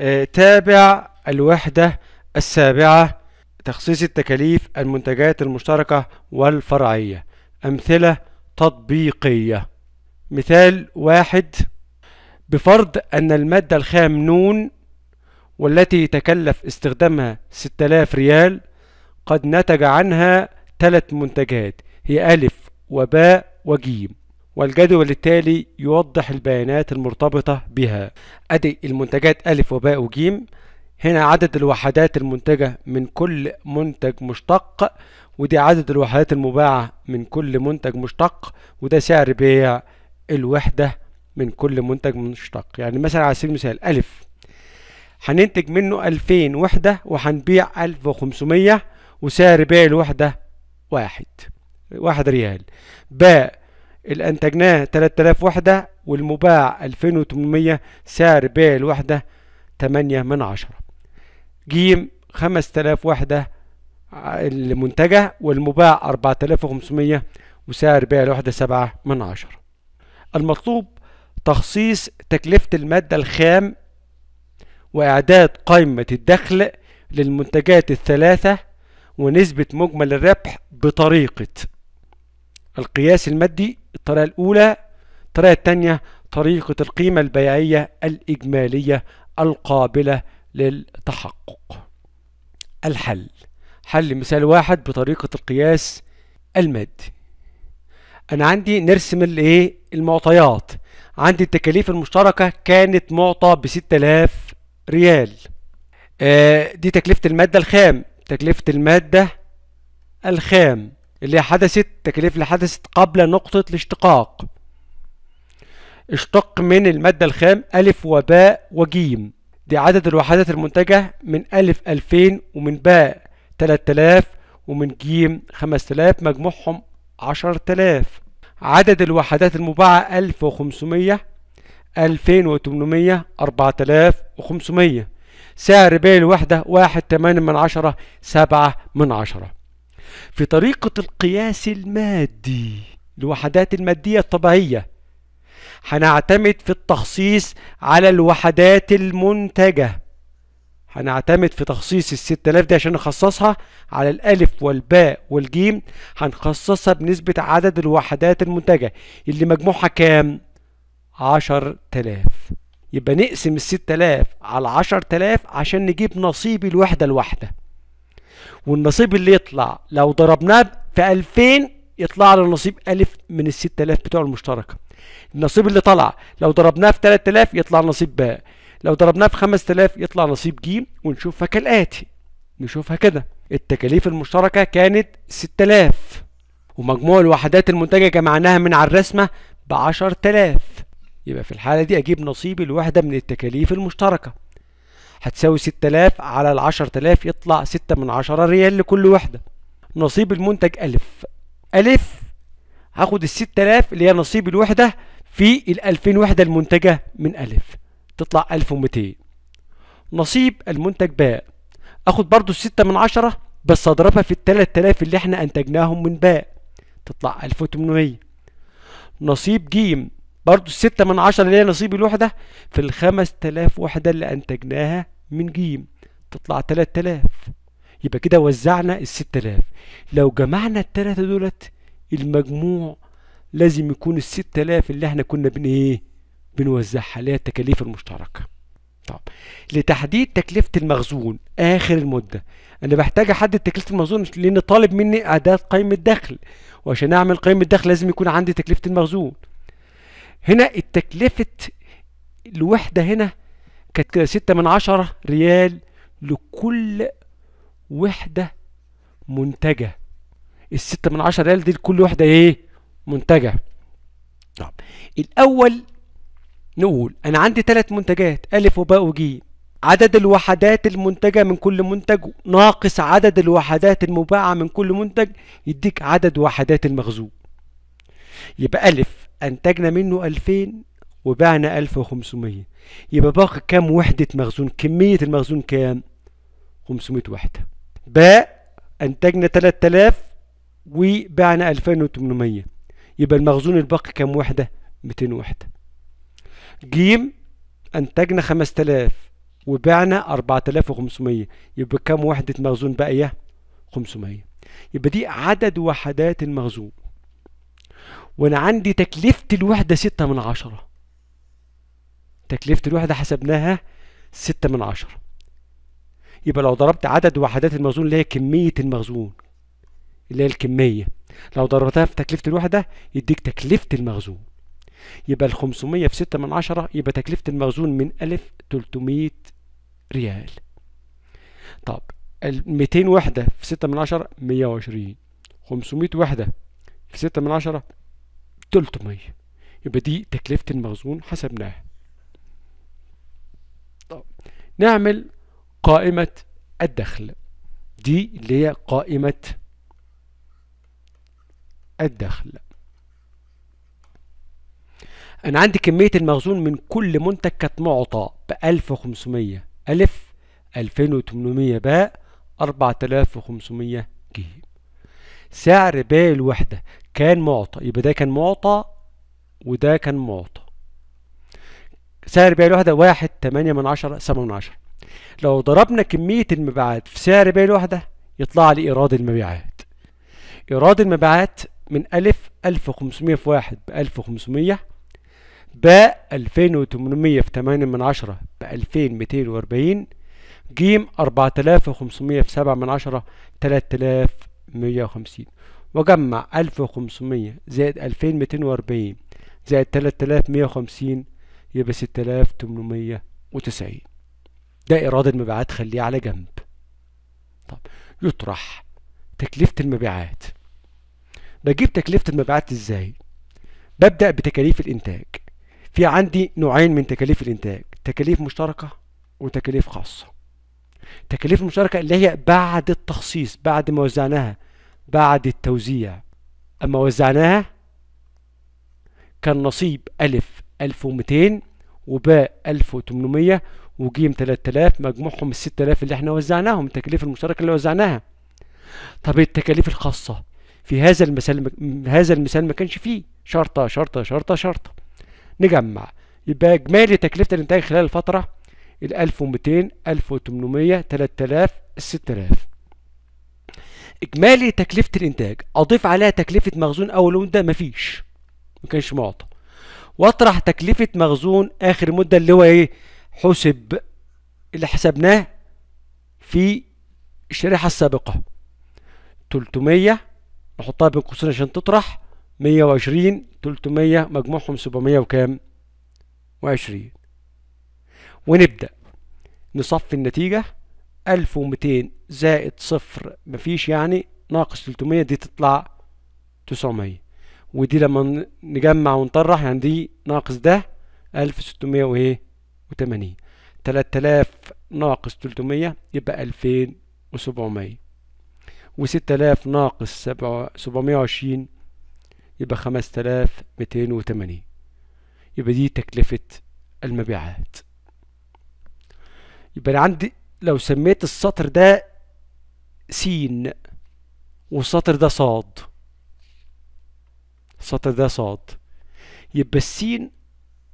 آه، تابع الوحدة السابعة تخصيص التكاليف المنتجات المشتركة والفرعية أمثلة تطبيقية مثال واحد بفرض أن المادة الخام نون والتي تكلف استخدامها 6000 ريال قد نتج عنها ثلاث منتجات هي ألف وباء وجيم والجدول التالي يوضح البيانات المرتبطة بها أدي المنتجات ألف وباء وجيم هنا عدد الوحدات المنتجة من كل منتج مشتق ودي عدد الوحدات المباعة من كل منتج مشتق وده سعر بيع الوحدة من كل منتج مشتق يعني مثلا على سبيل المثال ألف هننتج منه ألفين وحدة وهنبيع ألف وخمسمية وسعر بيع الوحدة واحد واحد ريال باء اللي أنتجناه 3000 وحدة والمباع 2800 سعر بيع الوحدة 8 من عشرة جيم 5000 وحدة المنتجة والمباع 4500 وسعر بيع الوحدة 7 من عشرة المطلوب تخصيص تكلفة المادة الخام وإعداد قائمة الدخل للمنتجات الثلاثة ونسبة مجمل الربح بطريقة القياس المادي الطريقة الأولى الطريقة الثانية طريقة القيمة البيعية الإجمالية القابلة للتحقق الحل حل مثال واحد بطريقة القياس المادي أنا عندي نرسم الإيه المعطيات عندي التكاليف المشتركة كانت معطى بستة آلاف ريال آه دي تكلفة المادة الخام تكلفة المادة الخام اللي حدثت تكاليف اللي حدثت قبل نقطة الاشتقاق اشتق من المادة الخام ألف وباء وجيم دي عدد الوحدات المنتجة من ألف ألفين ومن باء تلات تلاف ومن جيم خمس تلاف مجموعهم عشر تلاف عدد الوحدات المباعة ألف وخمسمية ألفين وتمنمية أربعة تلاف وخمسمية سعر بيع الوحدة واحد تمانية من عشرة سبعة من عشرة في طريقة القياس المادي الوحدات المادية الطبيعية هنعتمد في التخصيص على الوحدات المنتجة هنعتمد في تخصيص ال 6000 دي عشان نخصصها على الألف والباء والجيم هنخصصها بنسبة عدد الوحدات المنتجة اللي مجموعها كام؟ 10000 يبقى نقسم ال 6000 على 10000 عشان نجيب نصيب الوحدة الواحدة والنصيب اللي يطلع لو ضربناه في 2000 يطلع له نصيب ألف من ال 6000 بتوع المشتركة النصيب اللي طلع لو ضربناه في 3000 يطلع نصيب باء لو ضربناه في 5000 يطلع نصيب ج ونشوفها كالآتي نشوفها كده التكاليف المشتركة كانت 6000 ومجموع الوحدات المنتجة جمعناها من على الرسمة ب 10000 يبقى في الحالة دي أجيب نصيب الوحدة من التكاليف المشتركة هتساوي 6000 على ال 10000 يطلع 6 من 10 ريال لكل وحدة نصيب المنتج ألف ألف هاخد ال 6000 اللي هي نصيب الوحدة في ال 2000 وحدة المنتجة من ألف تطلع 1200 نصيب المنتج باء اخد برضو 6 من 10 بس اضربها في ال 3000 اللي احنا انتجناهم من باء تطلع 1800 نصيب جيم برضو الستة من عشرة اللي هي نصيب الوحدة في الخمس تلاف وحدة اللي أنتجناها من جيم تطلع تلات تلاف يبقى كده وزعنا الست تلاف لو جمعنا التلاتة دولت المجموع لازم يكون الست تلاف اللي احنا كنا بن ايه بنوزعها اللي هي التكاليف المشتركة طب لتحديد تكلفة المخزون آخر المدة أنا بحتاج أحدد تكلفة المخزون لأن طالب مني أعداد قيمة دخل وعشان أعمل قيمة دخل لازم يكون عندي تكلفة المخزون هنا التكلفة الوحدة هنا كانت كده ستة من عشرة ريال لكل وحدة منتجة الستة من عشرة ريال دي لكل وحدة ايه منتجة طب الأول نقول أنا عندي ثلاث منتجات ألف وباء وجيم عدد الوحدات المنتجة من كل منتج ناقص عدد الوحدات المباعة من كل منتج يديك عدد وحدات المخزون يبقى ألف أنتجنا منه 2000 وبعنا 1500 يبقى باقي كام وحدة مخزون كمية المخزون كام 500 وحدة ب أنتجنا 3000 وبعنا 2800 يبقى المخزون الباقي كام وحدة 200 وحدة ج أنتجنا 5000 وبعنا 4500 يبقى كام وحدة مخزون باقية 500 يبقى دي عدد وحدات المخزون وانا عندي تكلفه الوحده ستة من عشرة تكلفه الوحده حسبناها ستة من عشرة يبقى لو ضربت عدد وحدات المخزون اللي هي كميه المخزون اللي هي الكميه لو ضربتها في تكلفه الوحده يديك تكلفه المخزون يبقى ال 500 في 6 من 10 يبقى تكلفة المخزون من 1300 ريال طب ال 200 وحدة في 6 من 10 120 500 وحدة في 6 من 10 300 يبقى دي تكلفة المخزون حسبناها طب نعمل قائمة الدخل دي اللي هي قائمة الدخل أنا عندي كمية المخزون من كل منتج كانت معطى بألف وخمسمية ألف ألفين وتمنمية باء 4500 آلاف وخمسمية سعر باء الوحدة كان معطى يبقى ده كان معطى وده كان معطى سعر بيع الوحدة واحد تمانية من عشرة سبعة من عشرة لو ضربنا كمية المبيعات في سعر بيع الوحدة يطلع لي إيراد المبيعات إيراد المبيعات من ألف ألف وخمسمية في واحد بألف وخمسمية ب 2800 وتمنمية في تمانية من عشرة بألفين ميتين وأربعين جيم أربعة وخمسمية في سبعة من عشرة 3150 مية وخمسين وجمع 1500 زائد 2240 زائد 3150 يبقى 6890 ده إيراد المبيعات خليه على جنب طب يطرح تكلفة المبيعات بجيب تكلفة المبيعات إزاي؟ ببدأ بتكاليف الإنتاج في عندي نوعين من تكاليف الإنتاج تكاليف مشتركة وتكاليف خاصة تكاليف المشتركة اللي هي بعد التخصيص بعد ما وزعناها بعد التوزيع أما وزعناها كان نصيب ألف ألف ومتين وباء ألف وتمنمية وجيم تلات آلاف مجموعهم الست آلاف اللي احنا وزعناهم التكاليف المشتركة اللي وزعناها طب إيه التكاليف الخاصة في هذا المثال هذا المثال ما كانش فيه شرطة شرطة شرطة شرطة نجمع يبقى إجمالي تكلفة الإنتاج خلال الفترة ال 1200 1800 3000 6000 اجمالي تكلفه الانتاج اضيف عليها تكلفه مخزون اول مده مفيش ما كانش معطى واطرح تكلفه مخزون اخر مده اللي هو ايه حسب اللي حسبناه في الشريحه السابقه 300 نحطها بين قوسين عشان تطرح 120 300 مجموعهم 700 وكام 20 ونبدأ نصفي النتيجة 1200 زائد صفر مفيش يعني ناقص 300 دي تطلع 900 ودي لما نجمع ونطرح يعني دي ناقص ده 1600 وايه وتمانين 80 3000 ناقص 300 يبقى 2700 و6000 ناقص 720 يبقى 5280 يبقى دي تكلفة المبيعات يبقى أنا عندي لو سميت السطر ده س والسطر ده ص السطر ده ص يبقى السين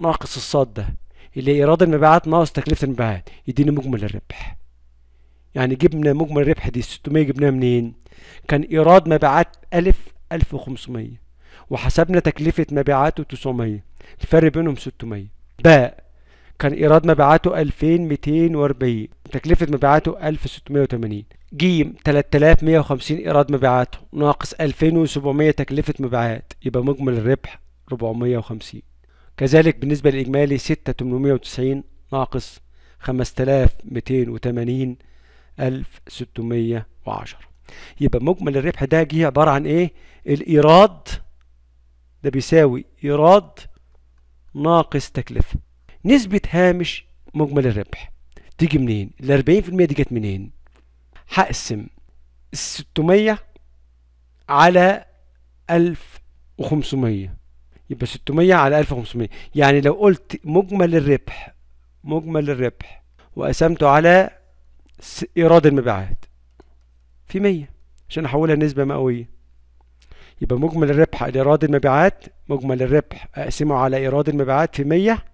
ناقص الصاد ده اللي هي ايراد المبيعات ناقص تكلفه المبيعات يديني مجمل الربح يعني جبنا مجمل الربح دي 600 جبناها منين كان ايراد مبيعات ألف 1500 وحسبنا تكلفه مبيعاته 900 الفرق بينهم 600 باء كان ايراد مبيعاته 2240 تكلفه مبيعاته 1680 ج 3150 ايراد مبيعاته ناقص 2700 تكلفه مبيعات يبقى مجمل الربح 450 كذلك بالنسبه للاجمالي 6890 ناقص 5280 1610 يبقى مجمل الربح ده جه عباره عن ايه الايراد ده بيساوي ايراد ناقص تكلفه نسبة هامش مجمل الربح تيجي منين؟ ال 40% دي جت منين؟ هقسم ال 600 على 1500 يبقى 600 على 1500 يعني لو قلت مجمل الربح مجمل الربح وقسمته على ايراد المبيعات في 100 عشان احولها نسبة مئوية يبقى مجمل الربح على ايراد المبيعات مجمل الربح أقسمه على إيراد المبيعات في 100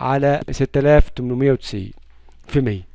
على 6890 في 100